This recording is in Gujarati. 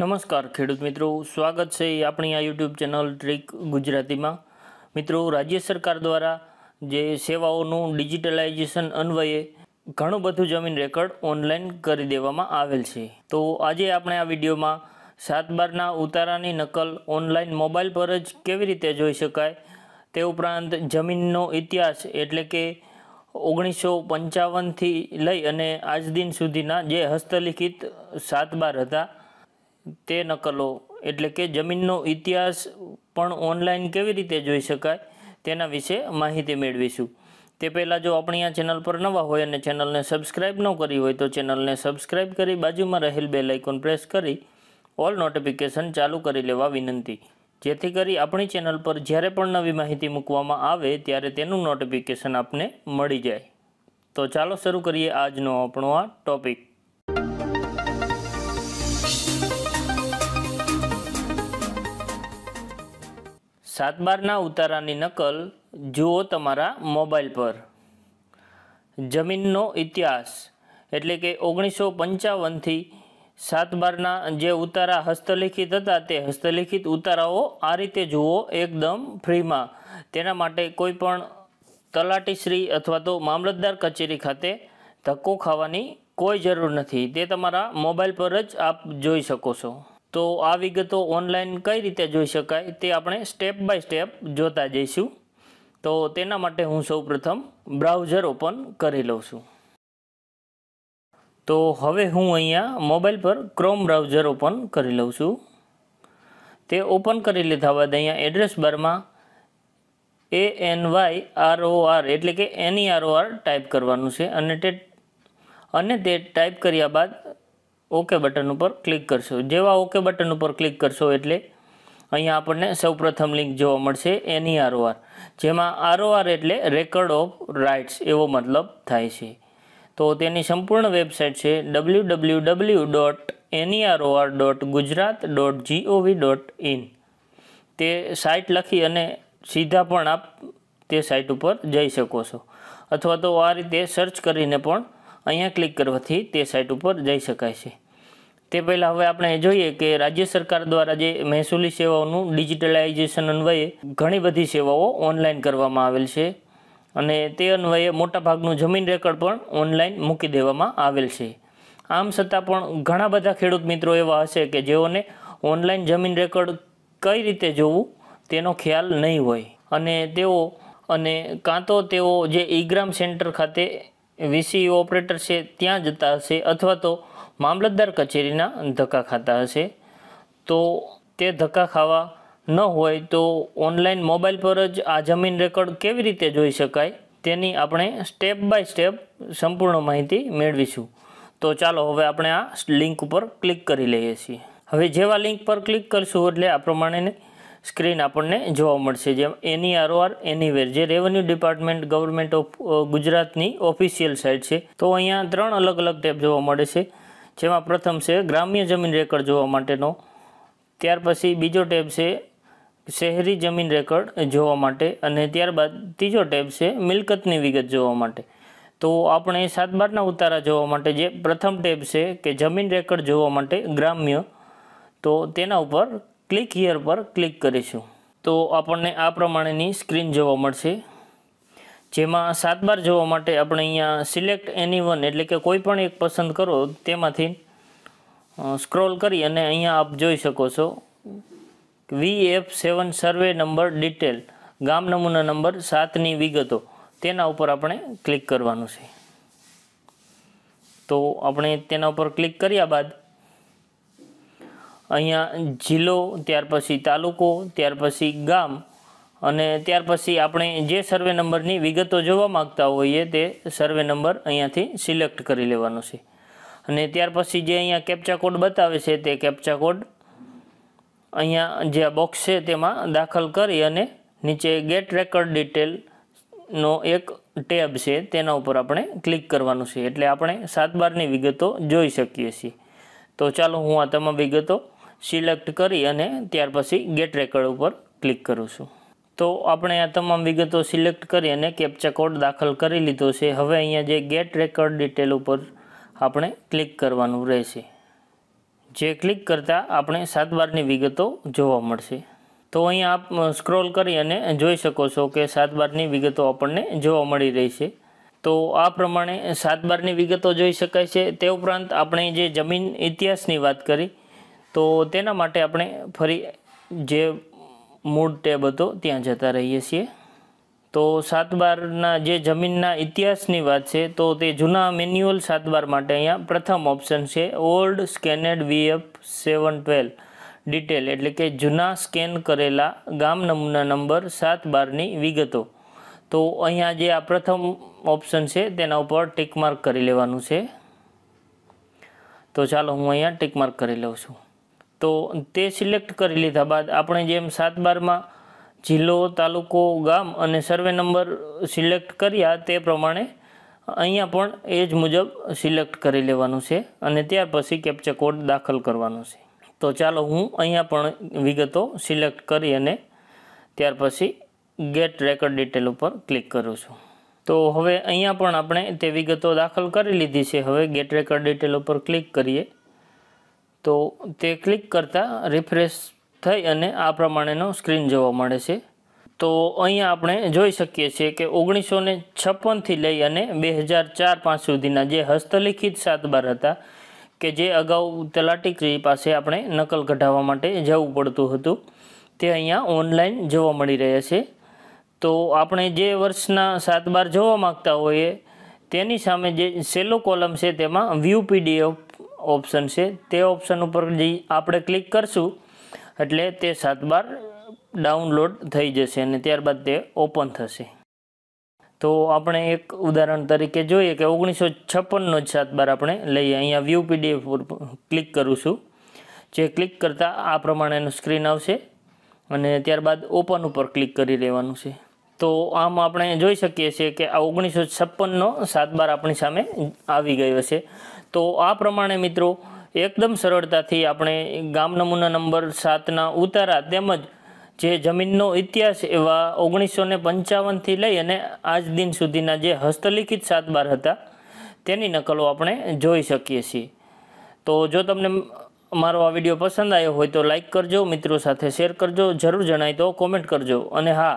નમસ્કાર ખેડૂત મિત્રો સ્વાગત છે આપણી આ યુટ્યુબ ચેનલ ટ્રીક ગુજરાતીમાં મિત્રો રાજ્ય સરકાર દ્વારા જે સેવાઓનું ડિજિટલાઇઝેશન અન્વયે ઘણું બધું જમીન રેકોર્ડ ઓનલાઈન કરી દેવામાં આવેલ છે તો આજે આપણે આ વિડીયોમાં સાત બારના ઉતારાની નકલ ઓનલાઈન મોબાઈલ પર જ કેવી રીતે જોઈ શકાય તે ઉપરાંત જમીનનો ઇતિહાસ એટલે કે ઓગણીસો પંચાવનથી લઈ અને આજ દિન સુધીના જે હસ્તલિખિત સાત બાર હતા તે નકલો એટલે કે જમીનનો ઇતિહાસ પણ ઓનલાઈન કેવી રીતે જોઈ શકાય તેના વિશે માહિતી મેળવીશું તે પહેલાં જો આપણી આ ચેનલ પર નવા હોય અને ચેનલને સબસ્ક્રાઇબ ન કરી હોય તો ચેનલને સબસ્ક્રાઇબ કરી બાજુમાં રહેલ બેલ આઇકોન પ્રેસ કરી ઓલ નોટિફિકેશન ચાલુ કરી લેવા વિનંતી જેથી કરી આપણી ચેનલ પર જ્યારે પણ નવી માહિતી મૂકવામાં આવે ત્યારે તેનું નોટિફિકેશન આપને મળી જાય તો ચાલો શરૂ કરીએ આજનો આપણો આ ટોપિક સાતબારના ઉતારાની નકલ જુઓ તમારા મોબાઈલ પર જમીનનો ઇતિહાસ એટલે કે ઓગણીસો પંચાવનથી સાતબારના જે ઉતારા હસ્તલિખિત હતા તે હસ્તલિખિત ઉતારાઓ આ રીતે જુઓ એકદમ ફ્રીમાં તેના માટે કોઈ પણ તલાટીશ્રી અથવા તો મામલતદાર કચેરી ખાતે ધક્કો ખાવાની કોઈ જરૂર નથી તે તમારા મોબાઈલ પર જ આપ જોઈ શકો છો તો આ વિગતો ઓનલાઈન કઈ રીતે જોઈ શકાય તે આપણે સ્ટેપ બાય સ્ટેપ જોતા જઈશું તો તેના માટે હું સૌપ્રથમ બ્રાઉઝર ઓપન કરી લઉં છું તો હવે હું અહીંયા મોબાઈલ પર ક્રોમ બ્રાઉઝર ઓપન કરી લઉં છું તે ઓપન કરી લીધા બાદ અહીંયા એડ્રેસ બારમાં A N Y R O R એટલે કે એનઈ આર ટાઈપ કરવાનું છે અને તે અને તે ટાઈપ કર્યા બાદ ઓકે બટન ઉપર ક્લિક કરશો જેવા ઓકે બટન ઉપર ક્લિક કરશો એટલે અહીંયા આપણને સૌપ્રથમ લિંક જોવા મળશે એની આરઓઆર e જેમાં આરઓઆર એટલે રેકર્ડ ઓફ રાઇટ્સ એવો મતલબ થાય છે તો તેની સંપૂર્ણ વેબસાઇટ છે W W W dot anyror dot Gujarat dot GOV dot in તે સાઇટ લખી અને સીધા પણ આપ તે સાઇટ ઉપર જઈ શકો છો અથવા તો આ રીતે સર્ચ કરીને પણ અહીંયા ક્લિક કરવાથી તે સાઇટ ઉપર જઈ શકાય છે તે પહેલાં હવે આપણે જોઈએ કે રાજ્ય સરકાર દ્વારા જે મહેસૂલી સેવાઓનું ડિજિટલાઇઝેશન અન્વયે ઘણી બધી સેવાઓ ઓનલાઈન કરવામાં આવેલ છે અને તે અન્વયે મોટાભાગનું જમીન રેકોર્ડ પણ ઓનલાઈન મૂકી દેવામાં આવેલ છે આમ છતાં પણ ઘણા બધા ખેડૂત મિત્રો એવા હશે કે જેઓને ઓનલાઈન જમીન રેકોર્ડ કઈ રીતે જોવું તેનો ખ્યાલ નહીં હોય અને તેઓ અને કાં તો તેઓ જે ઈગ્રામ સેન્ટર ખાતે વીસી ઓપરેટર e છે ત્યાં જતા હશે અથવા તો મામલતદાર કચેરીના ધક્કા ખાતા હશે તો તે ધક્કા ખાવા ન હોય તો ઓનલાઈન મોબાઈલ પર જ આ જમીન રેકોર્ડ કેવી રીતે જોઈ શકાય તેની આપણે સ્ટેપ બાય સ્ટેપ સંપૂર્ણ માહિતી મેળવીશું તો ચાલો હવે આપણે આ લિંક ઉપર ક્લિક કરી લઈએ છીએ હવે જેવા લિંક પર ક્લિક કરશું એટલે આ પ્રમાણેની સ્ક્રીન આપણને જોવા મળશે જેમ એની આર ઓઆર એનીવેર જે રેવન્યુ ડિપાર્ટમેન્ટ ગવર્મેન્ટ ઓફ ગુજરાતની ઓફિશિયલ સાઇટ છે તો અહીંયા ત્રણ અલગ અલગ ટેપ જોવા મળે છે જેમાં પ્રથમ છે ગ્રામ્ય જમીન રેકર્ડ જોવા માટેનો ત્યાર પછી બીજો ટેપ છે શહેરી જમીન રેકર્ડ જોવા માટે અને ત્યારબાદ ત્રીજો ટેપ છે મિલકતની વિગત જોવા માટે તો આપણે સાત બારના ઉતારા જોવા માટે જે પ્રથમ ટેપ છે કે જમીન રેકર્ડ જોવા માટે ગ્રામ્ય તો તેના ઉપર ક્લિક હિયર પર ક્લિક કરીશું તો આપણને આ પ્રમાણેની સ્ક્રીન જોવા મળશે જેમાં સાત બાર જોવા માટે આપણે અહીંયા સિલેક્ટ એની વન એટલે કે કોઈ પણ એક પસંદ કરો તેમાંથી સ્ક્રોલ કરી અને અહીંયા આપ જોઈ શકો છો V F seven survey number detail ગામ નમૂના નંબર સાતની વિગતો તેના ઉપર આપણે ક્લિક કરવાનું છે તો આપણે તેના ઉપર ક્લિક કર્યા બાદ અહીંયા જિલ્લો ત્યાર પછી તાલુકો ત્યાર પછી ગામ અને ત્યાર પછી આપણે જે સર્વે નંબરની વિગતો જોવા માગતા હોઈએ તે સર્વે નંબર અહીંયાથી સિલેક્ટ કરી લેવાનો છે અને ત્યાર પછી જે અહીંયા કેપ્ચા કોડ બતાવે છે તે કેપ્ચા કોડ અહીંયા જે બોક્સ છે તેમાં દાખલ કરી અને નીચે ગેટ રેકર્ડ ડિટેલનો એક ટેબ છે તેના ઉપર આપણે ક્લિક કરવાનું છે એટલે આપણે સાત બારની વિગતો જોઈ શકીએ છીએ તો ચાલો હું આ તમામ વિગતો સિલેક્ટ કરી અને ત્યાર પછી ગેટ રેકર્ડ ઉપર ક્લિક કરું છું તો આપણે આ તમામ વિગતો સિલેક્ટ કરી અને કેપ્ચા કોડ દાખલ કરી લીધો છે હવે અહીંયા જે ગેટ રેકર્ડ ડિટેલ ઉપર આપણે ક્લિક કરવાનું રહેશે જે ક્લિક કરતાં આપણે સાત બારની વિગતો જોવા મળશે તો અહીંયા આપ સ્ક્રોલ કરી અને જોઈ શકો છો કે સાત બારની વિગતો આપણને જોવા મળી રહી છે તો આ પ્રમાણે સાત બારની વિગતો જોઈ શકાય છે તે ઉપરાંત આપણે જે જમીન ઇતિહાસની વાત કરી તો તેના માટે આપણે ફરી જે મૂળ ટેબ હતો ત્યાં જતા રહીએ છીએ તો સાત બારના જે જમીનના ઇતિહાસની વાત છે તો તે જૂના મેન્યુઅલ સાત બાર માટે અહીંયા પ્રથમ ઓપ્શન છે old scanned VF seven twelve detail એટલે કે જૂના સ્કેન કરેલા ગામ નમૂના નંબર સાત બારની વિગતો તો અહીંયા જે આ પ્રથમ ઓપ્શન છે તેના ઉપર ટિક માર્ક કરી લેવાનું છે તો ચાલો હું અહીંયા ટિક માર્ક કરી લઉં છું તો તે સિલેક્ટ કરી લીધા બાદ આપણે જેમ સાત બારમાં જિલ્લો તાલુકો ગામ અને સર્વે નંબર સિલેક્ટ કર્યા તે પ્રમાણે અહીંયા પણ એ જ મુજબ સિલેક્ટ કરી લેવાનું છે અને ત્યાર પછી કેપ્ચા કોડ દાખલ કરવાનો છે તો ચાલો હું અહીંયા પણ વિગતો સિલેક્ટ કરી અને ત્યાર પછી ગેટ રેકોર્ડ ડિટેલ ઉપર ક્લિક કરું છું તો હવે અહીંયા પણ આપણે તે વિગતો દાખલ કરી લીધી છે હવે ગેટ રેકોર્ડ ડિટેલ ઉપર ક્લિક કરીએ તો તે ક્લિક કરતાં રિફ્રેશ થઈ અને આ પ્રમાણેનો સ્ક્રીન જોવા મળે છે તો અહીંયા આપણે જોઈ શકીએ છીએ કે ઓગણીસો ને છપ્પનથી લઈ અને બે હજાર ચાર પાંચ સુધીના જે હસ્તલિખિત સાતબાર હતા કે જે અગાઉ તલાટીકરી પાસે આપણે નકલ કઢાવવા માટે જવું પડતું હતું તે અહીંયા ઓનલાઈન જોવા મળી રહ્યા છે તો આપણે જે વર્ષના સાતબાર જોવા માગતા હોઈએ તેની સામે જે સેલો કોલમ છે તેમાં વ્યૂ પીડીએફ ઓપ્શન છે તે ઓપ્શન ઉપર જઈ આપણે ક્લિક કરશું એટલે તે સાત બાર ડાઉનલોડ થઈ જશે અને ત્યારબાદ તે ઓપન થશે તો આપણે એક ઉદાહરણ તરીકે જોઈએ કે ઓગણીસો છપ્પનનો જ સાત બાર આપણે લઈએ અહીંયા વ્યૂ પીડીએફ પર ક્લિક કરું છું જે ક્લિક કરતાં આ પ્રમાણેનું સ્ક્રીન આવશે અને ત્યારબાદ ઓપન ઉપર ક્લિક કરી લેવાનું છે તો આમ આપણે જોઈ શકીએ છીએ કે આ ઓગણીસો છપ્પનનો સાત બાર આપણી સામે આવી ગયો છે તો આ પ્રમાણે મિત્રો એકદમ સરળતાથી આપણે ગામ નમૂના નંબર સાતના ઉતારા તેમજ જે જમીનનો ઇતિહાસ એવા ઓગણીસો ને પંચાવનથી લઈ અને આજ દિન સુધીના જે હસ્તલિખિત સાતબાર હતા તેની નકલો આપણે જોઈ શકીએ છીએ તો જો તમને મારો આ વિડીયો પસંદ આવ્યો હોય તો લાઇક કરજો મિત્રો સાથે શેર કરજો જરૂર જણાય તો કોમેન્ટ કરજો અને હા